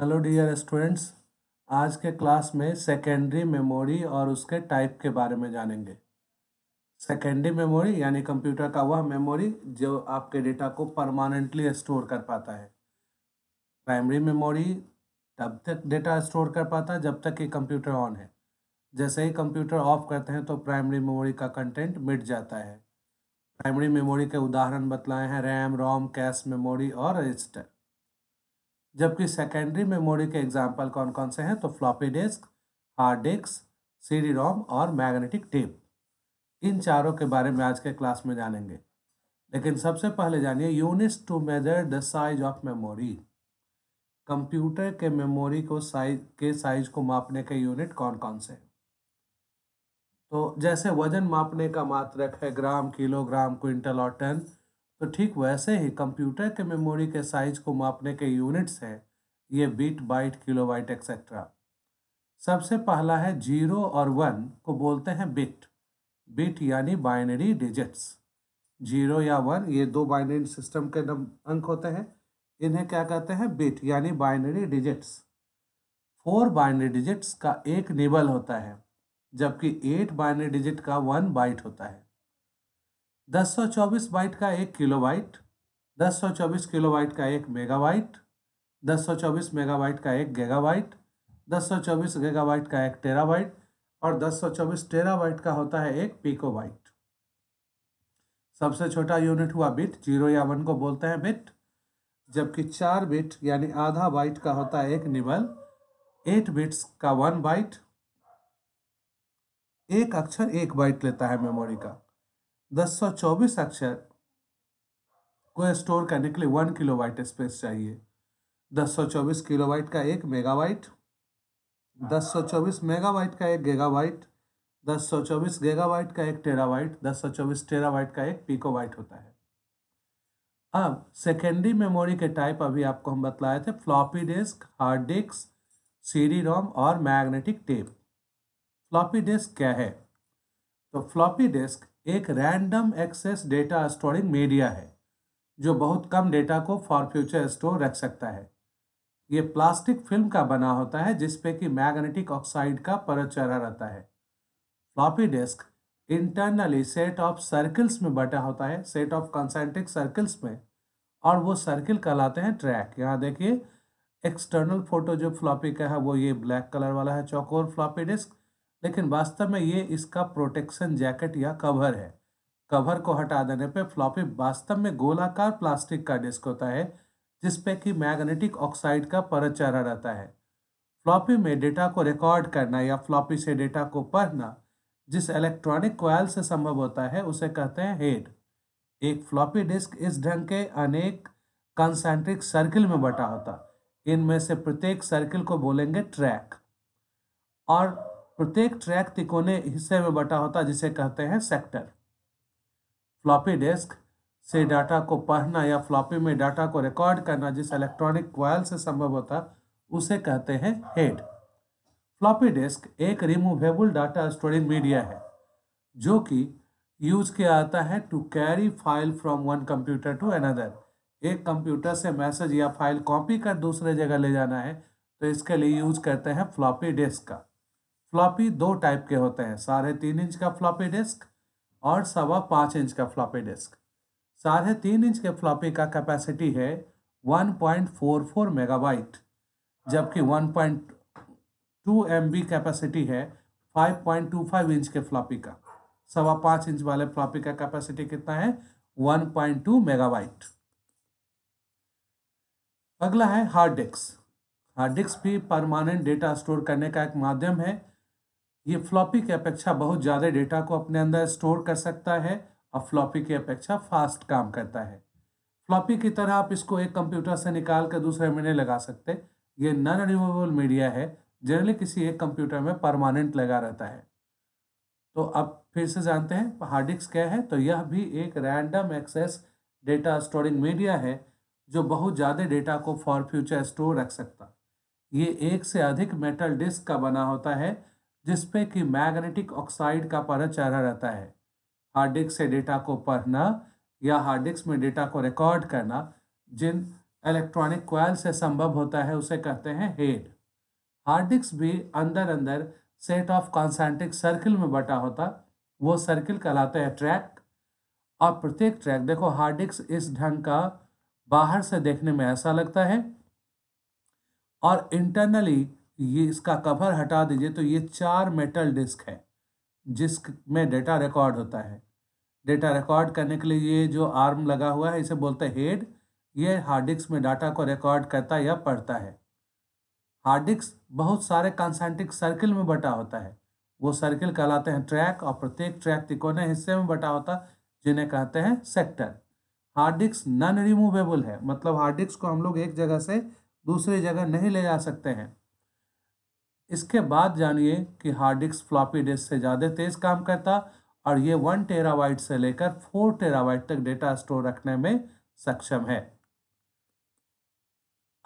Hello dear students आज के class में सेकेंडरी मेमोरी और उसके टाइप के बारे में जानेंगे सेकेंडरी मेमोरी यानी कंप्यूटर का वह मेमोरी जो आपके डेटा को परमानेंटली स्टोर कर पाता है प्राइमरी मेमोरी तब तक डेटा स्टोर कर पाता है जब तक कि कंप्यूटर ऑन है जैसे ही कंप्यूटर ऑफ करते हैं तो प्राइमरी मेमोरी का कंटेंट मिट जाता है प्राइमरी मेमोरी के उदाहरण बतलाए हैं रैम रोम कैश मेमोरी और रजिस्टर जबकि सेकेंडरी मेमोरी के एग्जाम्पल कौन कौन से हैं तो floppy disk hard disk C ROM और मैग्नेटिक टेप इन चारों के बारे में आज के क्लास में जानेंगे लेकिन सबसे पहले जानिए units to measure the size of memory computer के मेमोरी को साइज के साइज को मापने के यूनिट कौन कौन से तो जैसे वजन मापने का मात्रक है ग्राम किलोग्राम क्विंटल और टन तो ठीक वैसे ही कंप्यूटर के मेमोरी के साइज को मापने के यूनिट्स हैं ये bit byte kilo byte etcetera सबसे पहला है जीरो और वन को बोलते हैं बिट बिट यानी बाइनरी डिजिट्स जीरो या वन ये दो बाइनरी सिस्टम के नम अंक होते हैं इन्हें क्या कहते हैं बिट यानी binary digits four binary digits का एक निबल होता है जबकि एट बाइनरी डिजिट का वन बाइट होता है 1024 बाइट का एक किलो बाइट दस सौ चौबीस किलो बाइट का एक मेगाबाइट दस सौ चौबीस मेगाबाइट का एक गीगाबाइट दस सौ चौबीस गीगाबाइट का एक टेराबाइट और दस सौ चौबीस टेराबाइट का होता है एक पिकोबाइट सबसे छोटा यूनिट हुआ बिट जीरो या वन को बोलते हैं बिट जबकि चार बिट यानी आधा बाइट का होता है एक निबल एट बिट्स का वन बाइट एक अक्षर एक बाइट लेता है मेमोरी का दस सौ चौबीस अक्षर को स्टोर करने के लिए वन किलो वाइट स्पेस चाहिए दस सौ चौबीस वाइट का एक मेगावाइट दस सौ चौबीस मेगा वाइट का एक गेगा वाइट दस सौ चौबीस गेगा वाइट का एक टेरा वाइट दस सौ चौबीस टेरा वाइट का एक पीको वाइट होता है अब सेकेंडरी मेमोरी के टाइप अभी आपको हम बतलाए थे floppy disk hard disk CD ROM और मैग्नेटिक टेप फ्लॉपी डिस्क क्या है तो फ्लॉपी डिस्क एक random access data storing media है जो बहुत कम डेटा को फॉर फ्यूचर स्टोर रख सकता है ये प्लास्टिक फिल्म का बना होता है जिसपे कि मैग्नेटिक ऑक्साइड का परत चढ़ा रहता है floppy disk internally set of circles में बटा होता है सेट ऑफ कंसेंट्रिक सर्कल्स में और वो सर्किल कहलाते हैं ट्रैक यहाँ देखिए एक्सटर्नल फोटो जो फ्लॉपी का है वो ये ब्लैक कलर वाला है चौकोर फ्लॉपी डिस्क लेकिन वास्तव में ये इसका प्रोटेक्शन जैकेट या कवर है कवर को हटा देने पे फ्लॉपी वास्तव में गोलाकार प्लास्टिक का डिस्क होता है जिसपे कि मैग्नेटिक ऑक्साइड का परचारा रहता है फ्लॉपी में डेटा को रिकॉर्ड करना या फ्लॉपी से डेटा को पढ़ना जिस इलेक्ट्रॉनिक क्वाइल से संभव होता है उसे कहते हैं हेड एक फ्लॉपी डिस्क इस ढंग के अनेक कंसेंट्रिक सर्किल में बटा होता इनमें से प्रत्येक सर्किल को बोलेंगे ट्रैक और प्रत्येक ट्रैक तिकोने हिस्से में बटा होता जिसे कहते हैं सेक्टर फ्लॉपी डिस्क से डाटा को पढ़ना या फ्लॉपी में डाटा को रिकॉर्ड करना जिस इलेक्ट्रॉनिक क्वाइल से संभव होता उसे कहते हैं हेड फ्लॉपी डिस्क एक रिमूवेबल डाटा स्टोरिंग मीडिया है जो कि यूज किया जाता है to carry file from one computer to another एक कंप्यूटर से मैसेज या फाइल कॉपी कर दूसरे जगह ले जाना है तो इसके लिए यूज करते हैं फ्लॉपी डिस्क का फ्लॉपी दो टाइप के होते हैं साढ़े तीन इंच का फ्लॉपी डिस्क और सवा पाँच इंच का फ्लॉपी डिस्क साढ़े तीन इंच के फ्लॉपी का कैपेसिटी है 1.44 मेगाबाइट जबकि 1.2 एमबी कैपेसिटी है 5.25 इंच के फ्लॉपी का सवा पाँच इंच वाले फ्लॉपी का कैपेसिटी कितना है 1.2 मेगाबाइट अगला है हार्ड डिस्क हार्ड डिस्क भी परमानेंट डेटा स्टोर करने का एक माध्यम है ये फ्लॉपी की अपेक्षा बहुत ज़्यादा डेटा को अपने अंदर स्टोर कर सकता है और फ्लॉपी की अपेक्षा फास्ट काम करता है फ्लॉपी की तरह आप इसको एक कंप्यूटर से निकाल कर दूसरे में नहीं लगा सकते ये नॉन रिमूवेबल मीडिया है जनरली किसी एक कंप्यूटर में परमानेंट लगा रहता है तो अब फिर से जानते हैं हार्ड डिस्क क्या है तो यह भी एक random access data storing media है जो बहुत ज़्यादा डेटा को फॉर फ्यूचर स्टोर रख सकता ये एक से अधिक मेटल डिस्क का बना होता है जिसपे कि मैग्नेटिक ऑक्साइड का परत चढ़ा रहता है हार्ड डिस्क से डेटा को पढ़ना या हार्ड डिस्क में डेटा को रिकॉर्ड करना जिन इलेक्ट्रॉनिक क्वाइल से संभव होता है उसे कहते हैं हेड हार्ड डिस्क भी अंदर अंदर सेट ऑफ कॉन्सेंट्रिक सर्किल में बटा होता वो सर्किल कहलाते हैं ट्रैक और प्रत्येक ट्रैक देखो हार्ड डिस्क इस ढंग का बाहर से देखने में ऐसा लगता है और इंटरनली ये इसका कवर हटा दीजिए तो ये चार मेटल डिस्क है जिस में डेटा रिकॉर्ड होता है डेटा रिकॉर्ड करने के लिए ये जो आर्म लगा हुआ है इसे बोलते हैं हेड ये हार्ड डिस्क में डाटा को रिकॉर्ड करता या पढ़ता है हार्ड डिस्क बहुत सारे कंसेंट्रिक सर्किल में बटा होता है वो सर्किल कहलाते हैं ट्रैक और प्रत्येक ट्रैक तिकोने हिस्से में बटा होता जिन्हें कहते हैं sector hard disk non removable है मतलब हार्ड डिस्क को हम लोग एक जगह से दूसरी जगह नहीं ले जा सकते हैं इसके बाद जानिए कि हार्ड डिस्क फ्लॉपी डिस्क से ज़्यादा तेज़ काम करता और ये वन टेरावाइट से लेकर फोर टेरावाइट तक डेटा स्टोर रखने में सक्षम है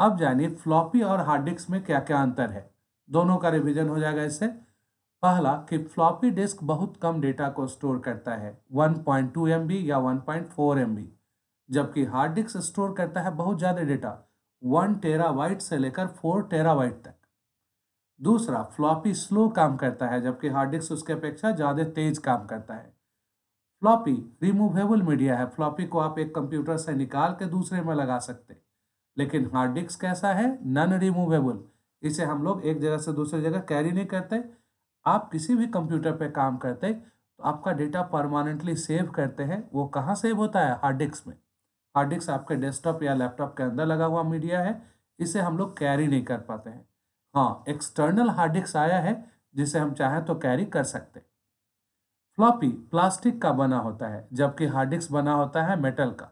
अब जानिए फ्लॉपी और हार्ड डिस्क में क्या क्या अंतर है दोनों का रिविजन हो जाएगा इससे पहला कि फ्लॉपी डिस्क बहुत कम डेटा को स्टोर करता है 1.2 पॉइंट या 1.4 पॉइंट जबकि हार्ड डिस्क स्टोर करता है बहुत ज़्यादा डेटा वन वाइट से लेकर फोर वाइट तक दूसरा फ्लॉपी स्लो काम करता है जबकि हार्ड डिस्क उसके अपेक्षा ज़्यादा तेज काम करता है फ्लॉपी रिमूवेबल मीडिया है फ्लॉपी को आप एक कंप्यूटर से निकाल के दूसरे में लगा सकते लेकिन हार्ड डिस्क कैसा है नन रिमूवेबल इसे हम लोग एक जगह से दूसरी जगह कैरी नहीं करते आप किसी भी कंप्यूटर पे काम करते तो आपका डेटा परमानेंटली सेव करते हैं वो कहाँ सेव होता है हार्ड डिस्क में हार्ड डिस्क आपके डेस्कटॉप या लैपटॉप के अंदर लगा हुआ मीडिया है इसे हम लोग कैरी नहीं कर पाते हैं हाँ एक्सटर्नल हार्ड डिस्क आया है जिसे हम चाहें तो कैरी कर सकते फ्लॉपी प्लास्टिक का बना होता है जबकि हार्ड डिस्क बना होता है मेटल का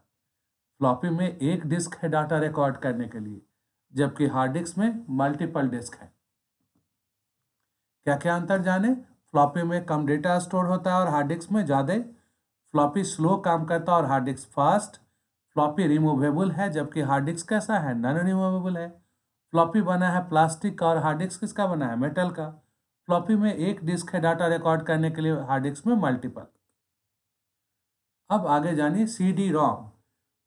फ्लॉपी में एक डिस्क है डाटा रिकॉर्ड करने के लिए जबकि हार्ड डिस्क में मल्टीपल डिस्क है क्या क्या अंतर जाने फ्लॉपी में कम डेटा स्टोर होता है और हार्ड डिस्क में ज़्यादा फ्लॉपी स्लो काम करता है और hard disk fast floppy removable है जबकि हार्ड डिस्क कैसा है नॉन रिमूवेबल है फ्लॉपी बना है प्लास्टिक का और हार्ड डिस्क किसका बना है मेटल का फ्लॉपी में एक डिस्क है डाटा रिकॉर्ड करने के लिए हार्ड डिस्क में मल्टीपल अब आगे जानिए सी डी रॉम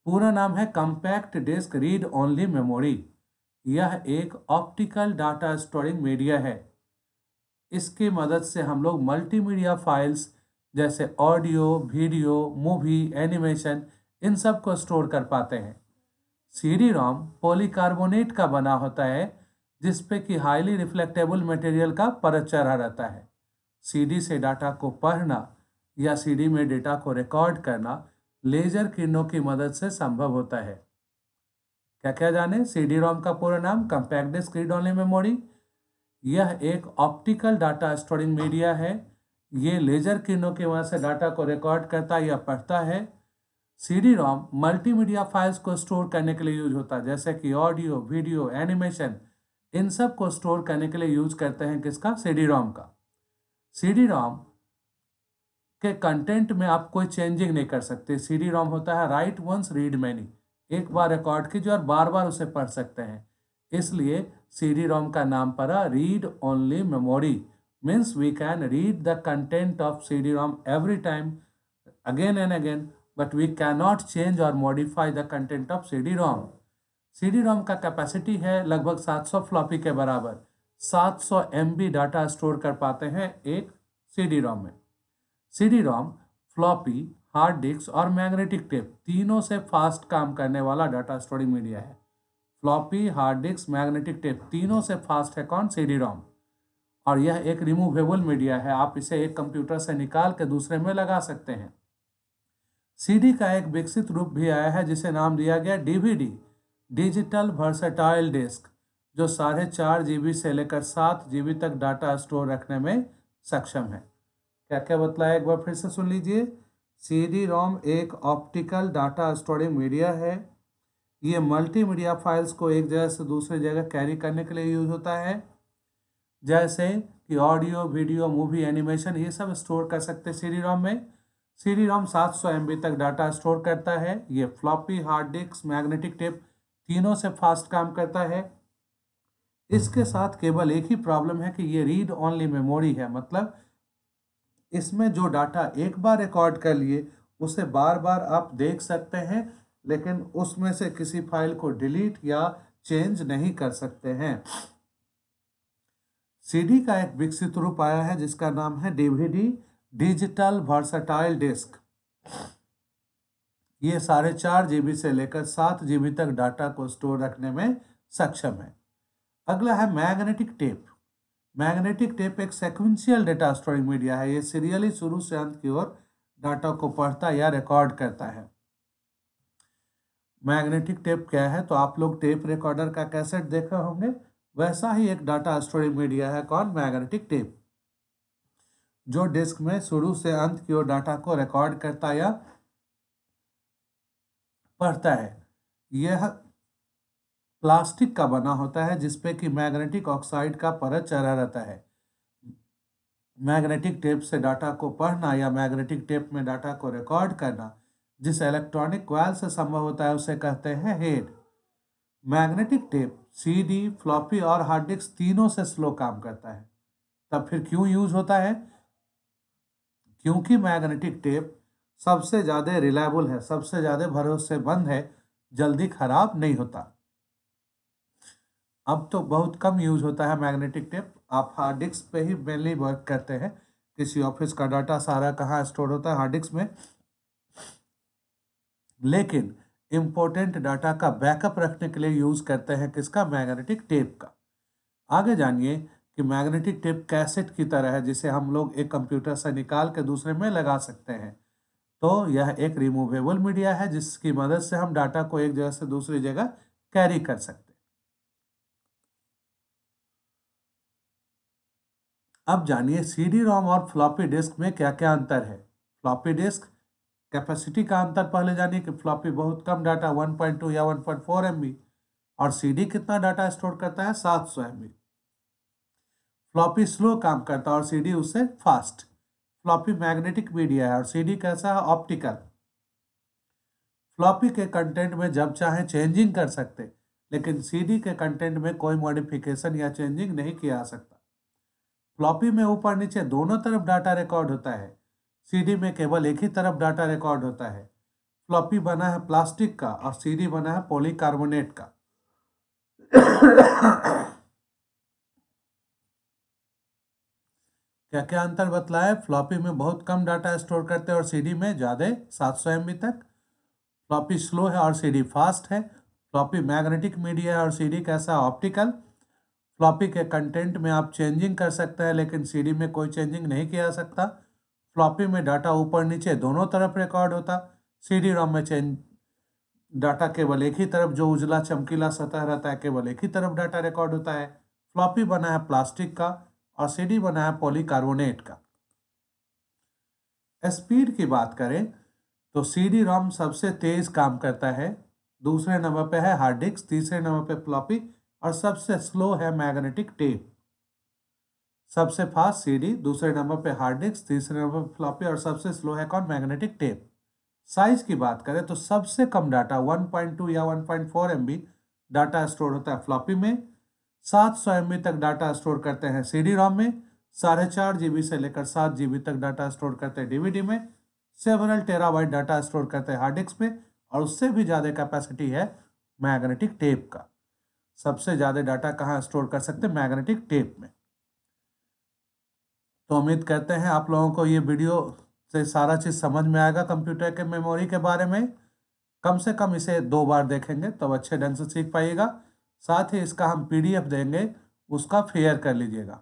पूरा नाम है compact disk read only memory यह एक ऑप्टिकल डाटा स्टोरिंग मीडिया है इसकी मदद से हम लोग मल्टीमीडिया फाइल्स जैसे ऑडियो वीडियो मूवी एनिमेशन इन सब को स्टोर कर पाते हैं सीरीराम पॉलीकार्बोनेट का बना होता है जिसपे कि हाईली रिफ्लेक्टेबल मटेरियल का परत चढ़ा रहता है सीडी से डाटा को पढ़ना या सीडी में डेटा को रिकॉर्ड करना लेजर किरणों की मदद से संभव होता है क्या क्या जाने सीडी रोम का पूरा नाम compact disk read only memory यह एक ऑप्टिकल डाटा स्टोरिंग मीडिया है ये लेजर किरणों की मदद से डाटा को रिकॉर्ड करता या पढ़ता है सी रोम मल्टीमीडिया फाइल्स को स्टोर करने के लिए यूज होता है जैसे कि ऑडियो वीडियो एनिमेशन इन सब को स्टोर करने के लिए यूज करते हैं किसका सी रोम का सी रोम के कंटेंट में आप कोई चेंजिंग नहीं कर सकते सी रोम होता है राइट वंस रीड मैनी एक बार रिकॉर्ड कीजिए और बार बार उसे पढ़ सकते हैं इसलिए सी रोम का नाम पड़ा read only memory means we can read the content of C ROM every time again and again but we cannot change or modify the content of CD-ROM. CD-ROM का कैपेसिटी है लगभग 700 फ्लॉपी के बराबर 700 MB डाटा स्टोर कर पाते हैं एक CD-ROM में CD-ROम फ्लॉपी हार्ड डिस्क और मैग्नेटिक टेप तीनों से फास्ट काम करने वाला डाटा स्टोरिंग मीडिया है floppy hard disk magnetic tape तीनों से फास्ट है कौन सी रोम और यह एक रिमूवेबल मीडिया है आप इसे एक कंप्यूटर से निकाल के दूसरे में लगा सकते हैं सीडी का एक विकसित रूप भी आया है जिसे नाम दिया गया डीवीडी डिजिटल वर्सेटाइल डिस्क जो साढ़े चार जी से लेकर सात जी तक डाटा स्टोर रखने में सक्षम है क्या क्या बतलाया एक बार फिर से सुन लीजिए सी रोम एक ऑप्टिकल डाटा स्टोरिंग मीडिया है ये मल्टीमीडिया फाइल्स को एक जगह से दूसरी जगह कैरी करने के लिए यूज होता है जैसे कि ऑडियो वीडियो मूवी एनिमेशन ये सब स्टोर कर सकते सी रोम में सीरी रोम 700 एमबी तक डाटा स्टोर करता है ये floppy hard disk magnetic tape तीनों से फास्ट काम करता है इसके साथ केवल एक ही प्रॉब्लम है कि ये रीड ओनली मेमोरी है मतलब इसमें जो डाटा एक बार रिकॉर्ड कर लिए उसे बार बार आप देख सकते हैं लेकिन उसमें से किसी फाइल को डिलीट या चेंज नहीं कर सकते हैं सीडी का एक विकसित रूप आया है जिसका नाम है डीवीडी डिजिटल वर्सटाइल डिस्क ये साढ़े चार जी से लेकर सात जी तक डाटा को स्टोर रखने में सक्षम है अगला है मैग्नेटिक टेप मैग्नेटिक टेप एक सेक्वेंशियल डेटा स्टोरिंग मीडिया है ये सीरियली शुरू से अंत की ओर डाटा को पढ़ता या रिकॉर्ड करता है मैग्नेटिक टेप क्या है तो आप लोग टेप रिकॉर्डर का कैसेट देखे होंगे वैसा ही एक डाटा स्टोरिंग मीडिया है कौन मैग्नेटिक टेप जो डिस्क में शुरू से अंत की ओर डाटा को रिकॉर्ड करता या पढ़ता है यह प्लास्टिक का बना होता है जिसपे कि मैग्नेटिक ऑक्साइड का परत चढ़ा रहता है मैग्नेटिक टेप से डाटा को पढ़ना या मैग्नेटिक टेप में डाटा को रिकॉर्ड करना जिस इलेक्ट्रॉनिक क्वाल से संभव होता है उसे कहते हैं head magnetic tape CD, floppy और हार्ड डिस्क तीनों से स्लो काम करता है तब फिर क्यों यूज होता है क्योंकि मैग्नेटिक टेप सबसे ज़्यादा रिलायबल है सबसे ज़्यादा भरोसेमंद है जल्दी खराब नहीं होता अब तो बहुत कम यूज होता है मैग्नेटिक टेप आप हार्ड डिस्क पे ही मेनली वर्क करते हैं किसी ऑफिस का डाटा सारा कहाँ स्टोर होता है हार्ड डिस्क में लेकिन इम्पोर्टेंट डाटा का बैकअप रखने के लिए यूज़ करते हैं किसका मैग्नेटिक टेप का आगे जानिए कि मैग्नेटिक टेप कैसेट की तरह है जिसे हम लोग एक कंप्यूटर से निकाल के दूसरे में लगा सकते हैं तो यह एक रिमूवेबल मीडिया है जिसकी मदद से हम डाटा को एक जगह से दूसरी जगह कैरी कर सकते हैं अब जानिए सीडी रोम और फ्लॉपी डिस्क में क्या क्या अंतर है फ्लॉपी डिस्क कैपेसिटी का अंतर पहले जानिए कि फ्लॉपी बहुत कम डाटा 1.2 या 1.4 एमबी और सीडी कितना डाटा स्टोर करता है 700 एमबी फ्लॉपी स्लो काम करता है और सीडी उससे फास्ट फ्लॉपी मैग्नेटिक मीडिया है और सीडी कैसा है ऑप्टिकल फ्लॉपी के कंटेंट में जब चाहे चेंजिंग कर सकते लेकिन सीडी के कंटेंट में कोई मॉडिफिकेशन या चेंजिंग नहीं किया जा सकता फ्लॉपी में ऊपर नीचे दोनों तरफ डाटा रिकॉर्ड होता है सीडी में केवल एक ही तरफ डाटा रिकॉर्ड होता है फ्लॉपी बना है प्लास्टिक का और सीडी बना है पॉलीकार्बोनेट का क्या क्या अंतर बतलाया फ्लॉपी में बहुत कम डाटा स्टोर करते हैं और सीडी में ज़्यादा सात सौ एम तक फ्लॉपी स्लो है और सीडी फास्ट है फ्लॉपी मैग्नेटिक मीडिया है और सीडी कैसा ऑप्टिकल फ्लॉपी के कंटेंट में आप चेंजिंग कर सकते हैं लेकिन सीडी में कोई चेंजिंग नहीं किया सकता फ्लॉपी में डाटा ऊपर नीचे दोनों तरफ रिकॉर्ड होता सीडी रॉम में चेंज डाटा केवल एक ही तरफ जो उजला चमकीला सतह रहता है केवल एक ही तरफ डाटा रिकॉर्ड होता है फ्लॉपी बना है प्लास्टिक का एसिडी बना है पॉलीकार्बोनेट का स्पीड की बात करें तो सी डी रोम सबसे तेज काम करता है दूसरे नंबर पे है हार्ड डिस्क तीसरे नंबर पे फ्लॉपी और सबसे स्लो है मैग्नेटिक टेप सबसे फास्ट सीडी दूसरे नंबर पे हार्ड डिस्क तीसरे नंबर पे फ्लॉपी और सबसे स्लो है कौन मैग्नेटिक टेप साइज की बात करें तो सबसे कम डाटा 1.2 या 1.4 एमबी डाटा स्टोर होता है फ्लॉपी में सात सौ एम तक डाटा स्टोर करते हैं सी डी रॉम में साढ़े चार जी से लेकर सात जी तक डाटा स्टोर करते हैं डीवीडी में टेरा वाइट डाटा स्टोर करते हैं हार्ड डिस्क में और उससे भी ज़्यादा कैपेसिटी है मैग्नेटिक टेप का सबसे ज़्यादा डाटा कहाँ स्टोर कर सकते हैं मैग्नेटिक टेप में तो उम्मीद करते हैं आप लोगों को ये वीडियो से सारा चीज़ समझ में आएगा कंप्यूटर के मेमोरी के बारे में कम से कम इसे दो बार देखेंगे तो अच्छे ढंग से सीख पाइएगा साथ ही इसका हम पीडीएफ देंगे उसका फेयर कर लीजिएगा